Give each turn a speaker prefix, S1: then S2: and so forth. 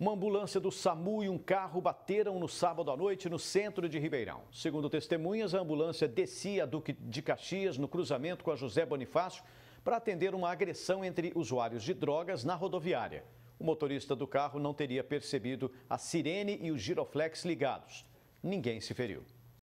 S1: Uma ambulância do SAMU e um carro bateram no sábado à noite no centro de Ribeirão. Segundo testemunhas, a ambulância descia a Duque de Caxias no cruzamento com a José Bonifácio para atender uma agressão entre usuários de drogas na rodoviária. O motorista do carro não teria percebido a sirene e o giroflex ligados. Ninguém se feriu.